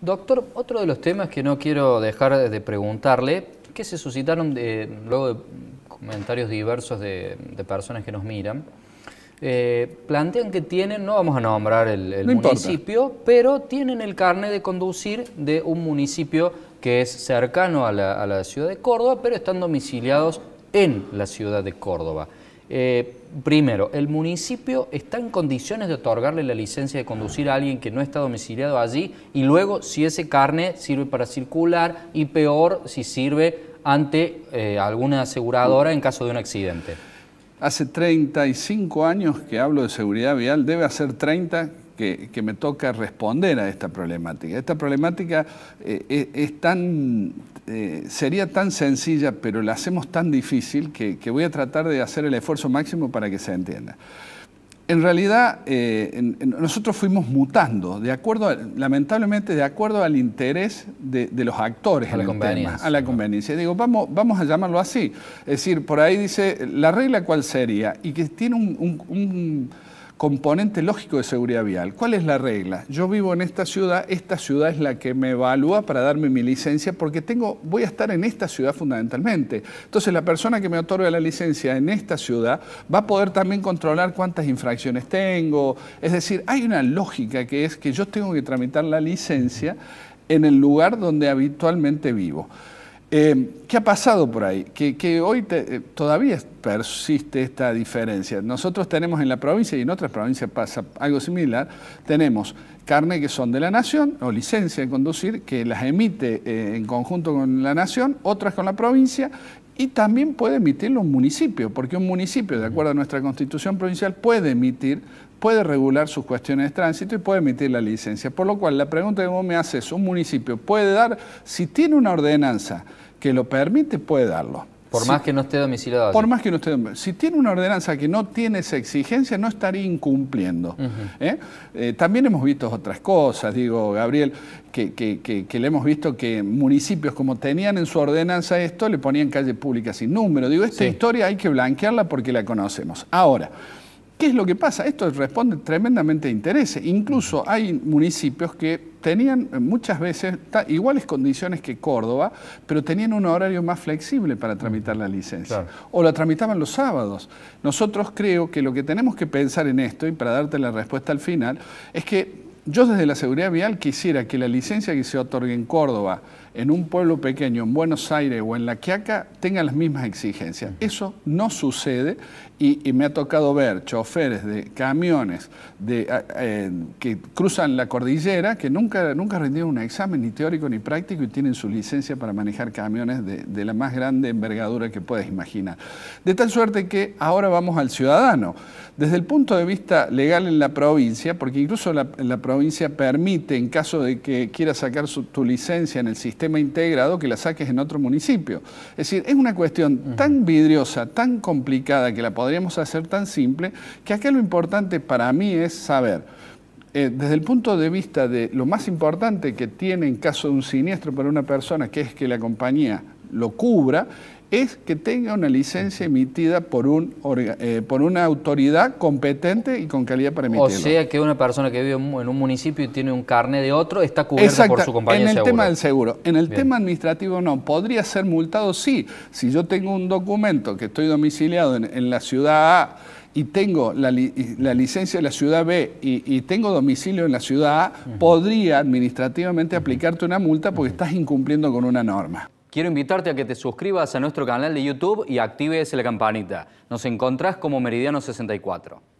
Doctor, otro de los temas que no quiero dejar de preguntarle, que se suscitaron eh, luego de comentarios diversos de, personas que nos miran, eh, plantean que tienen, no vamos a nombrar el, municipio, pero tienen el carnet de conducir de un municipio que es cercano a la ciudad de Córdoba, pero están domiciliados en la ciudad de Córdoba. Eh, primero, ¿el municipio está en condiciones de otorgarle la licencia de conducir a alguien que no está domiciliado allí? Y luego, si ese carne sirve para circular y peor, si sirve ante eh, alguna aseguradora en caso de un accidente. Hace 35 años que hablo de seguridad vial, debe hacer 30 que, me toca responder a esta problemática. Esta problemática eh, es tan, eh, sería tan sencilla, pero la hacemos tan difícil que, voy a tratar de hacer el esfuerzo máximo para que se entienda. En realidad, eh, nosotros fuimos mutando, de acuerdo, lamentablemente, de acuerdo al interés de, los actores a la conveniencia, Digo, vamos, vamos a llamarlo así. Es decir, por ahí dice, la regla cuál sería, y que tiene un componente lógico de seguridad vial. ¿Cuál es la regla? Yo vivo en esta ciudad, esta ciudad es la que me evalúa para darme mi licencia porque tengo, voy a estar en esta ciudad fundamentalmente. Entonces la persona que me otorga la licencia en esta ciudad va a poder también controlar cuántas infracciones tengo. Es decir, hay una lógica que es que yo tengo que tramitar la licencia en el lugar donde habitualmente vivo. Eh, ¿Qué ha pasado por ahí? Que, hoy eh, todavía persiste esta diferencia. Nosotros tenemos en la provincia y en otras provincias pasa algo similar, tenemos carne que son de la nación o licencia de conducir que las emite eh, en conjunto con la nación, otras con la provincia y también puede emitirlo un municipio, porque un municipio, de acuerdo a nuestra constitución provincial, puede emitir puede regular sus cuestiones de tránsito y puede emitir la licencia. Por lo cual, la pregunta que vos me haces, un municipio puede dar, si tiene una ordenanza que lo permite, puede darlo. Por más que no esté domiciliado. Por más que no esté Si tiene una ordenanza que no tiene esa exigencia, no estaría incumpliendo. ¿eh? Eh, también hemos visto otras cosas, digo, Gabriel, que, le hemos visto que municipios, como tenían en su ordenanza esto, le ponían calle pública sin número. Digo, esta historia hay que blanquearla porque la conocemos. Ahora. ¿Qué es lo que pasa? Esto responde tremendamente a intereses. Incluso hay municipios que tenían eh, muchas veces iguales condiciones que Córdoba, pero tenían un horario más flexible para tramitar la licencia. O la tramitaban los sábados. Nosotros creo que lo que tenemos que pensar en esto, y para darte la respuesta al final, es que yo desde la seguridad vial quisiera que la licencia que se otorgue en Córdoba, en un pueblo pequeño, en Buenos Aires o en La Quiaca, tengan las mismas exigencias. Eso no sucede y, me ha tocado ver choferes de camiones eh, que cruzan la cordillera que nunca, nunca rindieron un examen ni teórico ni práctico y tienen su licencia para manejar camiones de, la más grande envergadura que puedes imaginar. De tal suerte que ahora vamos al ciudadano. Desde el punto de vista legal en la provincia, porque incluso la, provincia permite, en caso de que quiera sacar tu licencia en el sistema, integrado que la saques en otro municipio. Es decir, es una cuestión tan vidriosa, tan complicada, que la podríamos hacer tan simple, que acá lo importante para mí es saber eh, desde el punto de vista de lo más importante que tiene en caso de un siniestro para una persona, que es que la compañía lo cubra, es que tenga una licencia emitida por, un, eh, por una autoridad competente y con calidad para emitirlo. O sea que una persona que vive en un municipio y tiene un carné de otro está cubierta por su compañía en el tema del seguro. En el tema administrativo no. ¿Podría ser multado? Sí. Si yo tengo un documento que estoy domiciliado en, la ciudad A y tengo la, licencia de la ciudad B y, tengo domicilio en la ciudad A, podría administrativamente aplicarte una multa porque estás incumpliendo con una norma. Quiero invitarte a que te suscribas a nuestro canal de YouTube y actives la campanita. Nos encontrás como Meridiano 64.